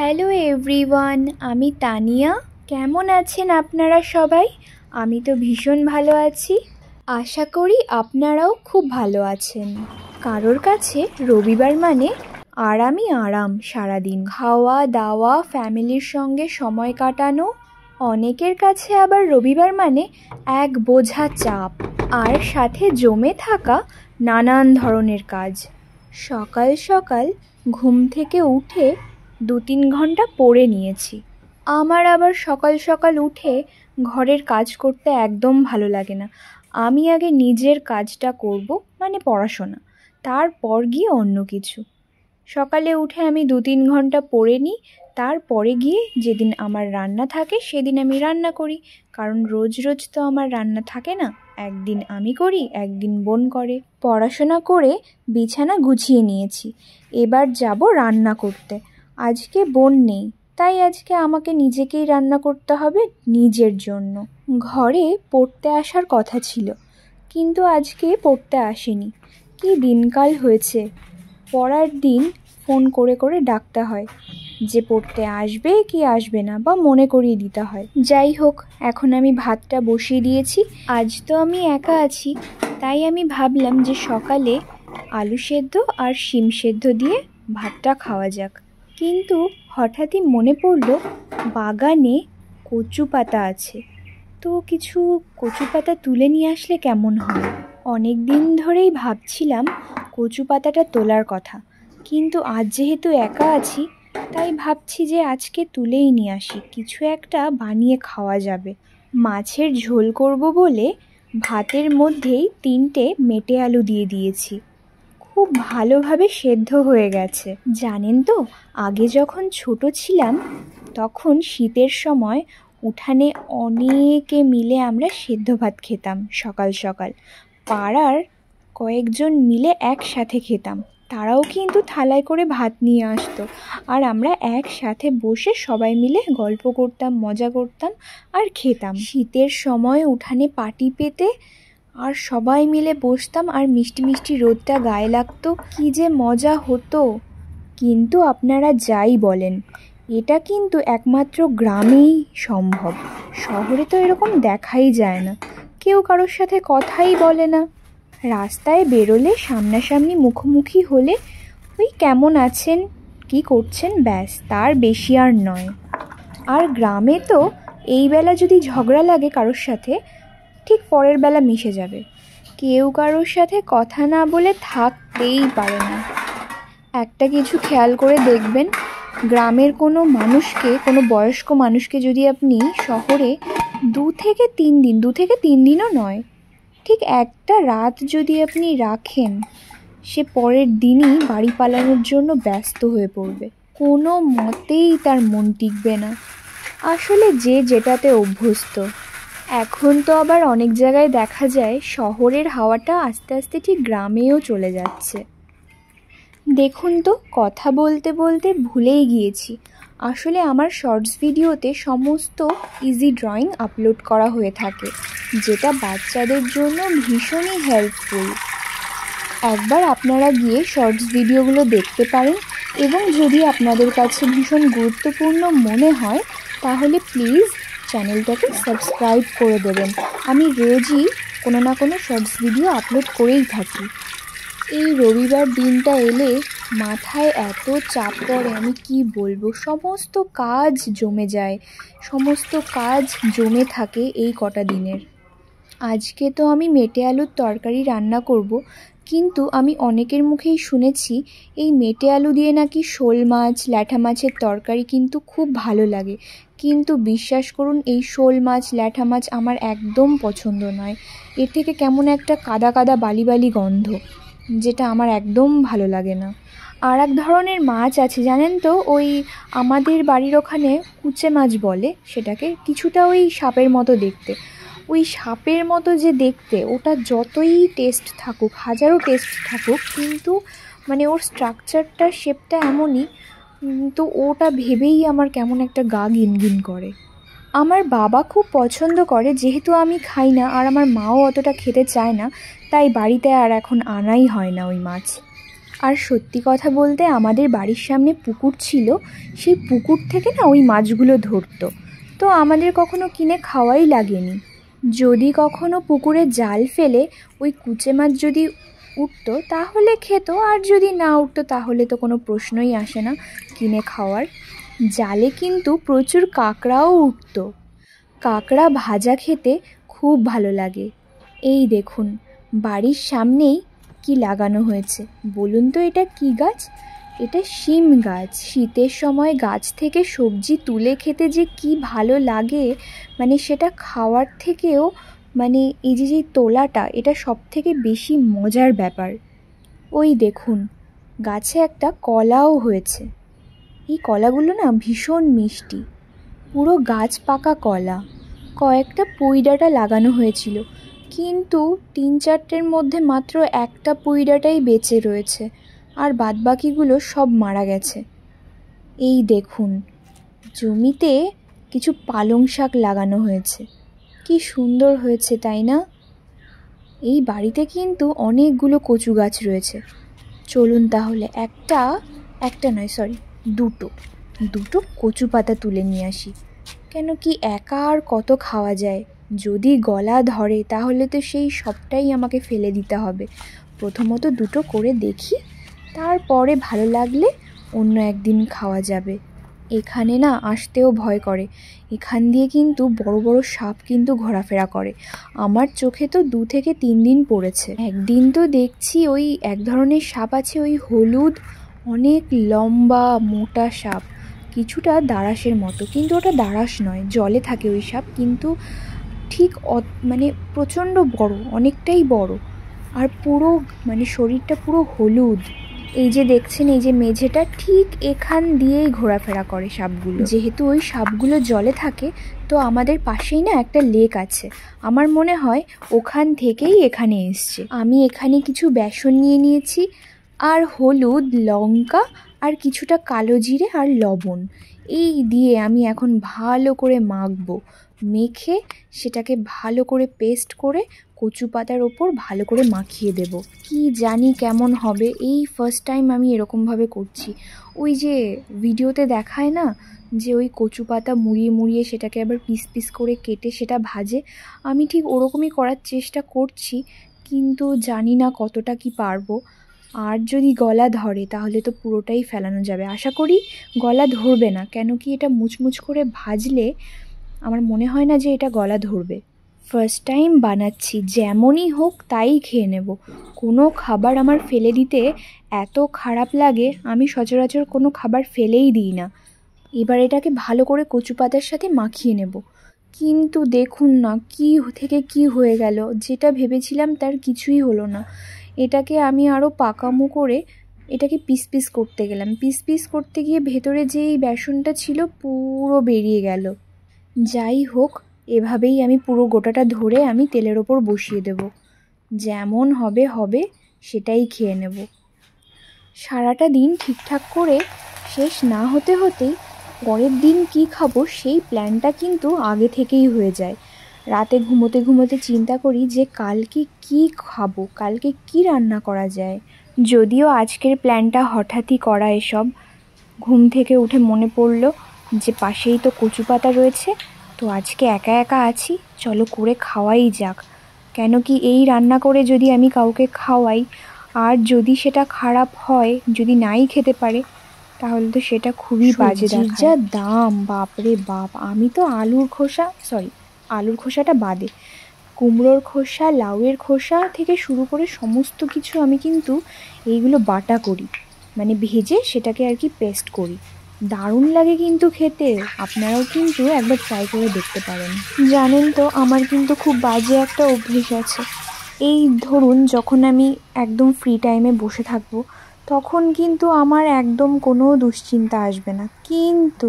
Hello everyone আমি তানিয়া কেমন আছেন আপনারা সবাই আমি তো ভীষণ ভালো আছি আশা করি আপনারাও খুব ভালো আছেন কারোর কাছে রবিবার মানে আরামই আরাম সারাদিন খাওয়া দাওয়া ফ্যামিলির সঙ্গে সময় কাটানো অনেকের কাছে আবার রবিবার মানে এক বোঝা চাপ আর সাথে জমে থাকা নানান ধরনের কাজ সকাল সকাল ঘুম থেকে উঠে দু তিন ঘন্টা পড়ে নিয়েছি আমার আবার সকাল সকাল উঠে ঘরের কাজ করতে একদম ভালো লাগে না আমি আগে নিজের কাজটা করব মানে পড়াশোনা তারপর গিয়ে অন্য কিছু সকালে উঠে আমি দু তিন ঘন্টা পড়ে নিই তারপরে গিয়ে যেদিন আমার রান্না থাকে সেদিন আমি রান্না করি কারণ রোজ রোজ তো আমার রান্না থাকে না একদিন আমি করি একদিন বোন করে পড়াশোনা করে বিছানা গুছিয়ে নিয়েছি এবার যাব রান্না করতে আজকে বোন নেই তাই আজকে আমাকে নিজেকেই রান্না করতে হবে নিজের জন্য ঘরে পড়তে আসার কথা ছিল কিন্তু আজকে পড়তে আসেনি কি দিনকাল হয়েছে পড়ার দিন ফোন করে করে ডাকতে হয় যে পড়তে আসবে কি আসবে না বা মনে করিয়ে দিতে হয় যাই হোক এখন আমি ভাতটা বসিয়ে দিয়েছি আজ তো আমি একা আছি তাই আমি ভাবলাম যে সকালে আলু সেদ্ধ আর শিম সেদ্ধ দিয়ে ভাতটা খাওয়া যাক কিন্তু হঠাৎই মনে পড়ল বাগানে কচু পাতা আছে তো কিছু কচু পাতা তুলে নিয়ে আসলে কেমন হয় অনেক দিন ধরেই ভাবছিলাম কচু পাতাটা তোলার কথা কিন্তু আজ যেহেতু একা আছি তাই ভাবছি যে আজকে তুলেই নিয়ে আসি কিছু একটা বানিয়ে খাওয়া যাবে মাছের ঝোল করব বলে ভাতের মধ্যেই তিনটে মেটে আলু দিয়ে দিয়েছি খুব ভালোভাবে সেদ্ধ হয়ে গেছে জানেন তো আগে যখন ছোট ছিলাম তখন শীতের সময় উঠানে অনেকে মিলে আমরা সেদ্ধ ভাত খেতাম সকাল সকাল পাড়ার কয়েকজন মিলে একসাথে খেতাম তারাও কিন্তু থালায় করে ভাত নিয়ে আসতো আর আমরা একসাথে বসে সবাই মিলে গল্প করতাম মজা করতাম আর খেতাম শীতের সময় উঠানে পাটি পেতে আর সবাই মিলে বসতাম আর মিষ্টি মিষ্টি রোদটা গায়ে লাগতো কি যে মজা হতো কিন্তু আপনারা যাই বলেন এটা কিন্তু একমাত্র গ্রামেই সম্ভব শহরে তো এরকম দেখাই যায় না কেউ কারোর সাথে কথাই বলে না রাস্তায় বেরোলে সামনাসামনি মুখোমুখি হলে ওই কেমন আছেন কি করছেন ব্যাস তার বেশি আর নয় আর গ্রামে তো এই বেলা যদি ঝগড়া লাগে কারোর সাথে ঠিক পরের বেলা মিশে যাবে কেউ কারোর সাথে কথা না বলে থাকতেই পারে না একটা কিছু খেয়াল করে দেখবেন গ্রামের কোনো মানুষকে কোনো বয়স্ক মানুষকে যদি আপনি শহরে দু থেকে তিন দিন দু থেকে তিন দিনও নয় ঠিক একটা রাত যদি আপনি রাখেন সে পরের দিনই বাড়ি পালানোর জন্য ব্যস্ত হয়ে পড়বে কোনো মতেই তার মন টিকবে না আসলে যে যেটাতে অভ্যস্ত এখন তো আবার অনেক জায়গায় দেখা যায় শহরের হাওয়াটা আস্তে আস্তে ঠিক গ্রামেও চলে যাচ্ছে দেখুন তো কথা বলতে বলতে ভুলেই গিয়েছি আসলে আমার শর্টস ভিডিওতে সমস্ত ইজি ড্রয়িং আপলোড করা হয়ে থাকে যেটা বাচ্চাদের জন্য ভীষণই হেল্পফুল একবার আপনারা গিয়ে শর্টস ভিডিওগুলো দেখতে পারেন এবং যদি আপনাদের কাছে ভীষণ গুরুত্বপূর্ণ মনে হয় তাহলে প্লিজ চ্যানেলটাকে সাবস্ক্রাইব করে দেবেন আমি রোজই কোনো না কোনো শর্টস ভিডিও আপলোড করেই থাকি এই রবিবার দিনটা এলে মাথায় এত চাপ পড়ে আমি কি বলবো সমস্ত কাজ জমে যায় সমস্ত কাজ জমে থাকে এই কটা দিনের আজকে তো আমি মেটে আলুর তরকারি রান্না করব কিন্তু আমি অনেকের মুখেই শুনেছি এই মেটে আলু দিয়ে নাকি শোল মাছ ল্যাঠা মাছের তরকারি কিন্তু খুব ভালো লাগে কিন্তু বিশ্বাস করুন এই শোল মাছ ল্যাঠা মাছ আমার একদম পছন্দ নয় এর থেকে কেমন একটা কাদা কাদা বালি বালি গন্ধ যেটা আমার একদম ভালো লাগে না আর এক ধরনের মাছ আছে জানেন তো ওই আমাদের বাড়ির ওখানে কুচে মাছ বলে সেটাকে কিছুটা ওই সাপের মতো দেখতে ওই সাপের মতো যে দেখতে ওটা যতই টেস্ট থাকুক হাজারো টেস্ট থাকুক কিন্তু মানে ওর স্ট্রাকচারটা শেপটা এমনই তো ওটা ভেবেই আমার কেমন একটা গা গিনগিন করে আমার বাবা খুব পছন্দ করে যেহেতু আমি খাই না আর আমার মাও অতটা খেতে চায় না তাই বাড়িতে আর এখন আনাই হয় না ওই মাছ আর সত্যি কথা বলতে আমাদের বাড়ির সামনে পুকুর ছিল সেই পুকুর থেকে না ওই মাছগুলো ধরতো তো আমাদের কখনো কিনে খাওয়াই লাগেনি যদি কখনো পুকুরে জাল ফেলে ওই কুচে মাছ যদি উঠতো তাহলে খেত আর যদি না উঠতো তাহলে তো কোনো প্রশ্নই আসে না কিনে খাওয়ার জালে কিন্তু প্রচুর কাঁকড়াও উঠতো কাঁকড়া ভাজা খেতে খুব ভালো লাগে এই দেখুন বাড়ির সামনেই কি লাগানো হয়েছে বলুন তো এটা কি গাছ এটা শিম গাছ শীতের সময় গাছ থেকে সবজি তুলে খেতে যে কি ভালো লাগে মানে সেটা খাওয়ার থেকেও মানে এই যে যে তোলাটা এটা সব থেকে বেশি মজার ব্যাপার ওই দেখুন গাছে একটা কলাও হয়েছে এই কলাগুলো না ভীষণ মিষ্টি পুরো গাছ পাকা কলা কয়েকটা পুইডাটা লাগানো হয়েছিল কিন্তু তিন চারটের মধ্যে মাত্র একটা পুইডাটাই বেঁচে রয়েছে আর বাদবাকিগুলো সব মারা গেছে এই দেখুন জমিতে কিছু পালং শাক লাগানো হয়েছে কি সুন্দর হয়েছে তাই না এই বাড়িতে কিন্তু অনেকগুলো কচু গাছ রয়েছে চলুন তাহলে একটা একটা নয় সরি দুটো দুটো কচু পাতা তুলে নিয়ে আসি কেন কি একা আর কত খাওয়া যায় যদি গলা ধরে তাহলে তো সেই সবটাই আমাকে ফেলে দিতে হবে প্রথমত দুটো করে দেখি তারপরে ভালো লাগলে অন্য একদিন খাওয়া যাবে এখানে না আসতেও ভয় করে এখান দিয়ে কিন্তু বড় বড় সাপ কিন্তু ঘোরাফেরা করে আমার চোখে তো দু থেকে তিন দিন পড়েছে একদিন তো দেখছি ওই এক ধরনের সাপ আছে ওই হলুদ অনেক লম্বা মোটা সাপ কিছুটা দাঁড়াসের মতো কিন্তু ওটা দাঁড়াস নয় জলে থাকে ওই সাপ কিন্তু ঠিক মানে প্রচণ্ড বড় অনেকটাই বড় আর পুরো মানে শরীরটা পুরো হলুদ এই যে দেখছেন এই যে মেঝেটা ঠিক এখান দিয়েই ঘোরাফেরা করে সাপগুলো যেহেতু ওই সাপগুলো জলে থাকে তো আমাদের পাশেই না একটা লেক আছে আমার মনে হয় ওখান থেকেই এখানে এসছে আমি এখানে কিছু বেসন নিয়ে নিয়েছি আর হলুদ লঙ্কা আর কিছুটা কালো জিরে আর লবণ এই দিয়ে আমি এখন ভালো করে মাখবো মেখে সেটাকে ভালো করে পেস্ট করে কচু পাতার ওপর ভালো করে মাখিয়ে দেব কি জানি কেমন হবে এই ফার্স্ট টাইম আমি এরকমভাবে করছি ওই যে ভিডিওতে দেখায় না যে ওই কচু পাতা মুড়িয়ে মুড়িয়ে সেটাকে আবার পিস পিস করে কেটে সেটা ভাজে আমি ঠিক ওরকমই করার চেষ্টা করছি কিন্তু জানি না কতটা কি পারবো আর যদি গলা ধরে তাহলে তো পুরোটাই ফেলানো যাবে আশা করি গলা ধরবে না কেন কি এটা মুচমুচ করে ভাজলে আমার মনে হয় না যে এটা গলা ধরবে ফার্স্ট টাইম বানাচ্ছি যেমনই হোক তাই খেয়ে নেব কোনো খাবার আমার ফেলে দিতে এত খারাপ লাগে আমি সচরাচর কোনো খাবার ফেলেই দিই না এবার এটাকে ভালো করে কচু পাতার সাথে মাখিয়ে নেব কিন্তু দেখুন না কি থেকে কি হয়ে গেল যেটা ভেবেছিলাম তার কিছুই হলো না এটাকে আমি আরও পাকামো করে এটাকে পিস পিস করতে গেলাম পিস পিস করতে গিয়ে ভেতরে যে এই বেসনটা ছিল পুরো বেরিয়ে গেল যাই হোক এভাবেই আমি পুরো গোটাটা ধরে আমি তেলের ওপর বসিয়ে দেব যেমন হবে হবে সেটাই খেয়ে নেব সারাটা দিন ঠিকঠাক করে শেষ না হতে হতেই পরের দিন কি খাবো সেই প্ল্যানটা কিন্তু আগে থেকেই হয়ে যায় রাতে ঘুমোতে ঘুমোতে চিন্তা করি যে কালকে কি খাবো কালকে কি রান্না করা যায় যদিও আজকের প্ল্যানটা হঠাৎই করা এসব ঘুম থেকে উঠে মনে পড়ল যে পাশেই তো কচু পাতা রয়েছে তো আজকে একা একা আছি চলো করে খাওয়াই যাক কেন কি এই রান্না করে যদি আমি কাউকে খাওয়াই আর যদি সেটা খারাপ হয় যদি নাই খেতে পারে তাহলে তো সেটা খুবই বাজে যা দাম বাপরে বাপ আমি তো আলুর খোসা সরি আলুর খোসাটা বাদে কুমড়োর খোসা লাউয়ের খোসা থেকে শুরু করে সমস্ত কিছু আমি কিন্তু এইগুলো বাটা করি মানে ভেজে সেটাকে আর কি পেস্ট করি দারুণ লাগে কিন্তু খেতে আপনারাও কিন্তু একবার ট্রাই করে দেখতে পারেন জানেন তো আমার কিন্তু খুব বাজে একটা অভ্যেস আছে এই ধরুন যখন আমি একদম ফ্রি টাইমে বসে থাকবো তখন কিন্তু আমার একদম কোনো দুশ্চিন্তা আসবে না কিন্তু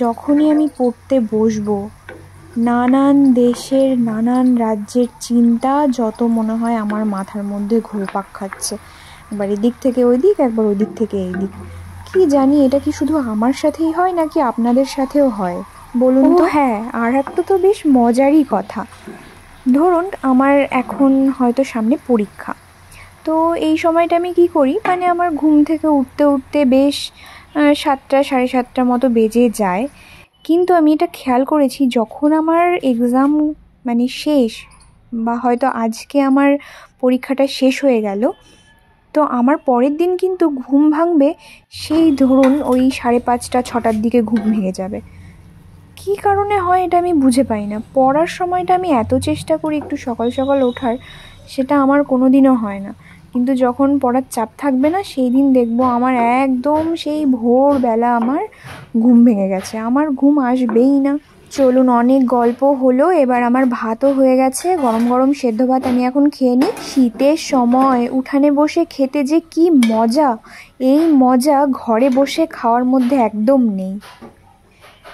যখনই আমি পড়তে বসবো নানান দেশের নানান রাজ্যের চিন্তা যত মনে হয় আমার মাথার মধ্যে ঘুরপাক খাচ্ছে একবার এদিক থেকে ওই দিক একবার ওই দিক থেকে এই দিক কি জানি এটা কি শুধু আমার সাথেই হয় নাকি আপনাদের সাথেও হয় বলুন তো হ্যাঁ আর একটা তো বেশ মজারই কথা ধরুন আমার এখন হয়তো সামনে পরীক্ষা তো এই সময়টা আমি কি করি মানে আমার ঘুম থেকে উঠতে উঠতে বেশ সাতটা সাড়ে সাতটার মতো বেজে যায় কিন্তু আমি এটা খেয়াল করেছি যখন আমার এক্সাম মানে শেষ বা হয়তো আজকে আমার পরীক্ষাটা শেষ হয়ে গেল তো আমার পরের দিন কিন্তু ঘুম ভাঙবে সেই ধরুন ওই সাড়ে পাঁচটা ছটার দিকে ঘুম ভেঙে যাবে কি কারণে হয় এটা আমি বুঝে পাই না পড়ার সময়টা আমি এত চেষ্টা করি একটু সকাল সকাল ওঠার সেটা আমার কোনো দিনও হয় না কিন্তু যখন পড়ার চাপ থাকবে না সেই দিন দেখবো আমার একদম সেই ভোরবেলা আমার ঘুম ভেঙে গেছে আমার ঘুম আসবেই না চলুন অনেক গল্প হলো এবার আমার ভাতও হয়ে গেছে গরম গরম সেদ্ধ ভাত আমি এখন খেয়ে নিই শীতের সময় উঠানে বসে খেতে যে কি মজা এই মজা ঘরে বসে খাওয়ার মধ্যে একদম নেই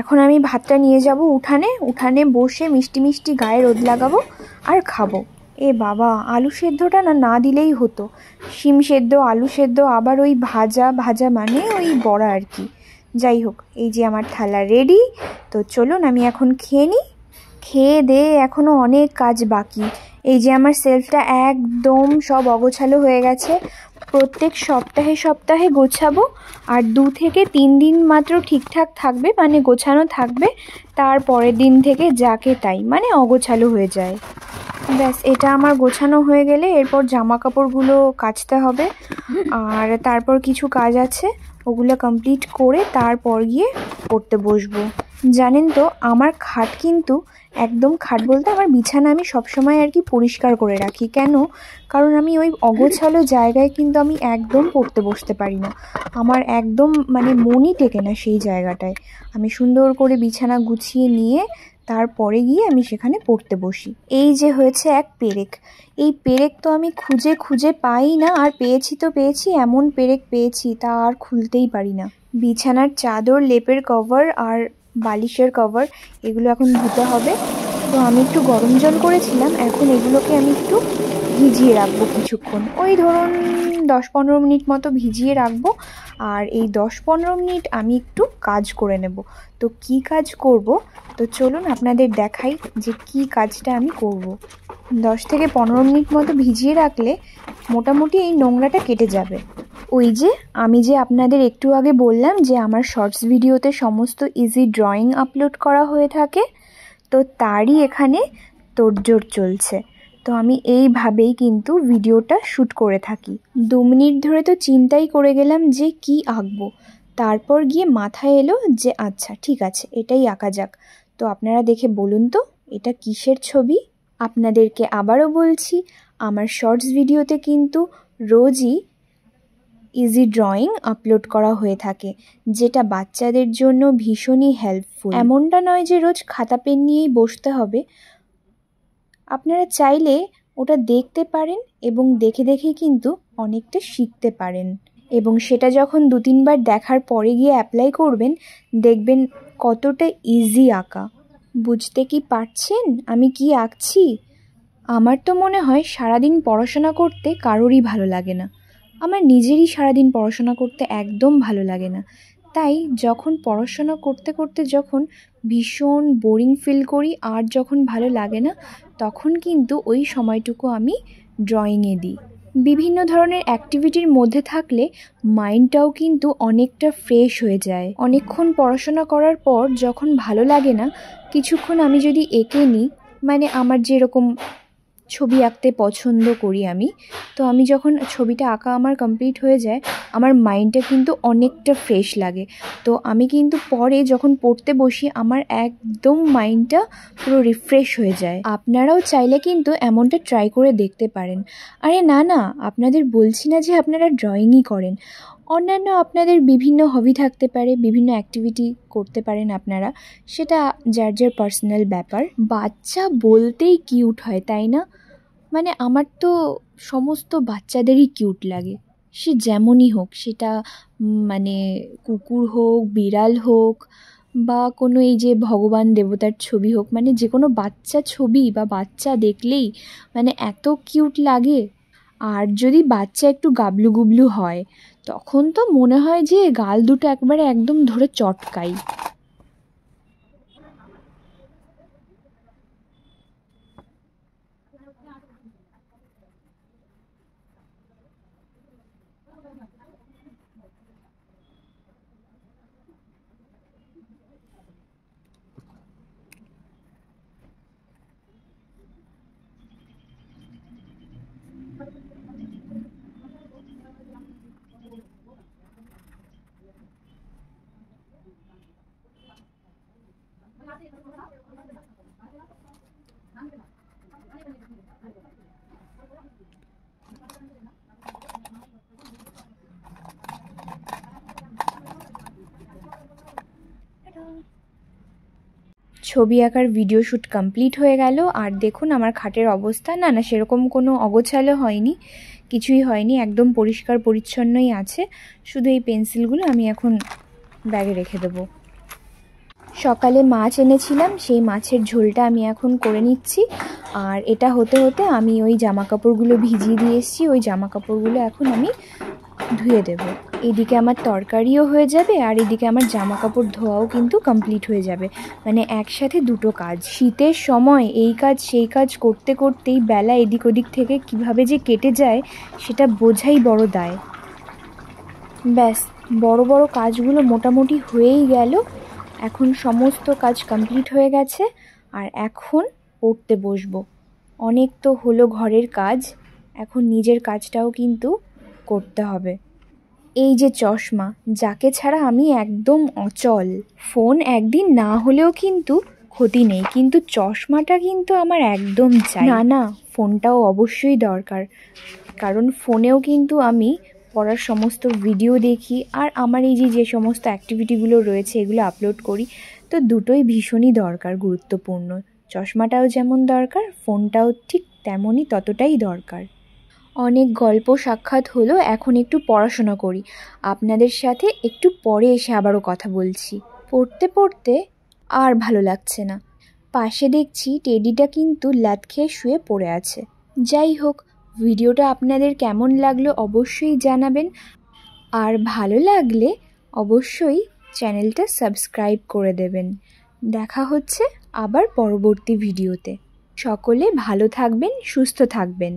এখন আমি ভাতটা নিয়ে যাব উঠানে উঠানে বসে মিষ্টি মিষ্টি গায়ে রোদ লাগাবো আর খাবো এ বাবা আলু সেদ্ধটা না না দিলেই হতো শিম সেদ্ধ আলু সেদ্ধ আবার ওই ভাজা ভাজা মানে ওই বড়া আর কি যাই হোক এই যে আমার থালা রেডি তো চলুন আমি এখন খেয়ে নিই খেয়ে দে এখনও অনেক কাজ বাকি এই যে আমার সেলফটা একদম সব অগোছালো হয়ে গেছে প্রত্যেক সপ্তাহে সপ্তাহে গোছাবো আর দু থেকে তিন দিন মাত্র ঠিকঠাক থাকবে মানে গোছানো থাকবে তার পরের দিন থেকে যাকে তাই মানে অগোছালো হয়ে যায় ব্যাস এটা আমার গোছানো হয়ে গেলে এরপর জামা কাপড়গুলো কাচতে হবে আর তারপর কিছু কাজ আছে ওগুলো কমপ্লিট করে তারপর গিয়ে পড়তে বসবো জানেন তো আমার খাট কিন্তু একদম খাট বলতে আমার বিছানা আমি সবসময় আর কি পরিষ্কার করে রাখি কেন কারণ আমি ওই অগোছালো জায়গায় কিন্তু আমি একদম পড়তে বসতে পারি না আমার একদম মানে মনই টেকে না সেই জায়গাটায় আমি সুন্দর করে বিছানা গুছিয়ে নিয়ে তারপরে গিয়ে আমি সেখানে পড়তে বসি এই যে হয়েছে এক পেরেক এই পেরেক তো আমি খুঁজে খুঁজে পাই না আর পেয়েছি তো পেয়েছি এমন পেরেক পেয়েছি তা আর খুলতেই পারি না বিছানার চাদর লেপের কভার আর বালিশের কভার এগুলো এখন ধুতে হবে তো আমি একটু গরম জল করেছিলাম এখন এগুলোকে আমি একটু ভিজিয়ে রাখবো কিছুক্ষণ ওই ধরুন দশ পনেরো মিনিট মতো ভিজিয়ে রাখবো আর এই দশ পনেরো মিনিট আমি একটু কাজ করে নেব তো কি কাজ করব তো চলুন আপনাদের দেখাই যে কি কাজটা আমি করব। দশ থেকে পনেরো মিনিট মতো ভিজিয়ে রাখলে মোটামুটি এই নোংরাটা কেটে যাবে ওই যে আমি যে আপনাদের একটু আগে বললাম যে আমার শর্টস ভিডিওতে সমস্ত ইজি ড্রয়িং আপলোড করা হয়ে থাকে তো তারই এখানে তোড়জোড় চলছে তো আমি এইভাবেই কিন্তু ভিডিওটা শ্যুট করে থাকি দু মিনিট ধরে তো চিন্তাই করে গেলাম যে কি আঁকবো তারপর গিয়ে মাথায় এলো যে আচ্ছা ঠিক আছে এটাই আঁকা যাক তো আপনারা দেখে বলুন তো এটা কিসের ছবি আপনাদেরকে আবারও বলছি আমার শর্টস ভিডিওতে কিন্তু রোজই ইজি ড্রয়িং আপলোড করা হয়ে থাকে যেটা বাচ্চাদের জন্য ভীষণই হেল্পফুল এমনটা নয় যে রোজ খাতা পেন নিয়েই বসতে হবে আপনারা চাইলে ওটা দেখতে পারেন এবং দেখে দেখে কিন্তু অনেকটা শিখতে পারেন এবং সেটা যখন দু তিনবার দেখার পরে গিয়ে অ্যাপ্লাই করবেন দেখবেন কতটা ইজি আঁকা বুঝতে কি পারছেন আমি কি আঁকছি আমার তো মনে হয় সারাদিন পড়াশোনা করতে কারোরই ভালো লাগে না আমার নিজেরই সারাদিন পড়াশোনা করতে একদম ভালো লাগে না তাই যখন পড়াশোনা করতে করতে যখন ভীষণ বোরিং ফিল করি আর যখন ভালো লাগে না তখন কিন্তু ওই সময়টুকু আমি ড্রয়িংয়ে দিই বিভিন্ন ধরনের অ্যাক্টিভিটির মধ্যে থাকলে মাইন্ডটাও কিন্তু অনেকটা ফ্রেশ হয়ে যায় অনেকক্ষণ পড়াশোনা করার পর যখন ভালো লাগে না কিছুক্ষণ আমি যদি এঁকে নিই মানে আমার যেরকম ছবি আঁকতে পছন্দ করি আমি তো আমি যখন ছবিটা আঁকা আমার কমপ্লিট হয়ে যায় আমার মাইন্ডটা কিন্তু অনেকটা ফ্রেশ লাগে তো আমি কিন্তু পরে যখন পড়তে বসি আমার একদম মাইন্ডটা পুরো রিফ্রেশ হয়ে যায় আপনারাও চাইলে কিন্তু এমনটা ট্রাই করে দেখতে পারেন আরে না না আপনাদের বলছি না যে আপনারা ড্রয়িংই করেন অন্যান্য আপনাদের বিভিন্ন হবি থাকতে পারে বিভিন্ন অ্যাক্টিভিটি করতে পারেন আপনারা সেটা যার যার পার্সোনাল ব্যাপার বাচ্চা বলতেই কিউট হয় তাই না মানে আমার তো সমস্ত বাচ্চাদেরই কিউট লাগে সে যেমনই হোক সেটা মানে কুকুর হোক বিড়াল হোক বা কোনো এই যে ভগবান দেবতার ছবি হোক মানে যে কোনো বাচ্চা ছবি বা বাচ্চা দেখলেই মানে এত কিউট লাগে আর যদি বাচ্চা একটু গাবলু গুবলু হয় তখন তো মনে হয় যে গাল দুটো একবারে একদম ধরে চটকাই ছবি আঁকার ভিডিও শ্যুট কমপ্লিট হয়ে গেল আর দেখুন আমার খাটের অবস্থা না না সেরকম কোনো অগোছালো হয়নি কিছুই হয়নি একদম পরিষ্কার পরিচ্ছন্নই আছে শুধু এই পেন্সিলগুলো আমি এখন ব্যাগে রেখে দেবো সকালে মাছ এনেছিলাম সেই মাছের ঝোলটা আমি এখন করে নিচ্ছি আর এটা হতে হতে আমি ওই জামা কাপড়গুলো ভিজিয়ে দিয়ে এসেছি ওই জামা কাপড়গুলো এখন আমি ধুয়ে দেবো এদিকে আমার তরকারিও হয়ে যাবে আর এদিকে আমার জামা কাপড় ধোয়াও কিন্তু কমপ্লিট হয়ে যাবে মানে একসাথে দুটো কাজ শীতের সময় এই কাজ সেই কাজ করতে করতেই বেলা এদিক ওদিক থেকে কিভাবে যে কেটে যায় সেটা বোঝাই বড় দায় ব্যাস বড় বড় কাজগুলো মোটামুটি হয়েই গেল এখন সমস্ত কাজ কমপ্লিট হয়ে গেছে আর এখন পড়তে বসবো অনেক তো হলো ঘরের কাজ এখন নিজের কাজটাও কিন্তু করতে হবে এই যে চশমা যাকে ছাড়া আমি একদম অচল ফোন একদিন না হলেও কিন্তু ক্ষতি নেই কিন্তু চশমাটা কিন্তু আমার একদম চাই না না ফোনটাও অবশ্যই দরকার কারণ ফোনেও কিন্তু আমি পড়ার সমস্ত ভিডিও দেখি আর আমার এই যে যে সমস্ত অ্যাক্টিভিটিগুলো রয়েছে এগুলো আপলোড করি তো দুটোই ভীষণই দরকার গুরুত্বপূর্ণ চশমাটাও যেমন দরকার ফোনটাও ঠিক তেমনই ততটাই দরকার অনেক গল্প সাক্ষাৎ হলো এখন একটু পড়াশোনা করি আপনাদের সাথে একটু পরে এসে আবারও কথা বলছি পড়তে পড়তে আর ভালো লাগছে না পাশে দেখছি টেডিটা কিন্তু লাত খেয়ে শুয়ে পড়ে আছে যাই হোক ভিডিওটা আপনাদের কেমন লাগলো অবশ্যই জানাবেন আর ভালো লাগলে অবশ্যই চ্যানেলটা সাবস্ক্রাইব করে দেবেন দেখা হচ্ছে আবার পরবর্তী ভিডিওতে সকলে ভালো থাকবেন সুস্থ থাকবেন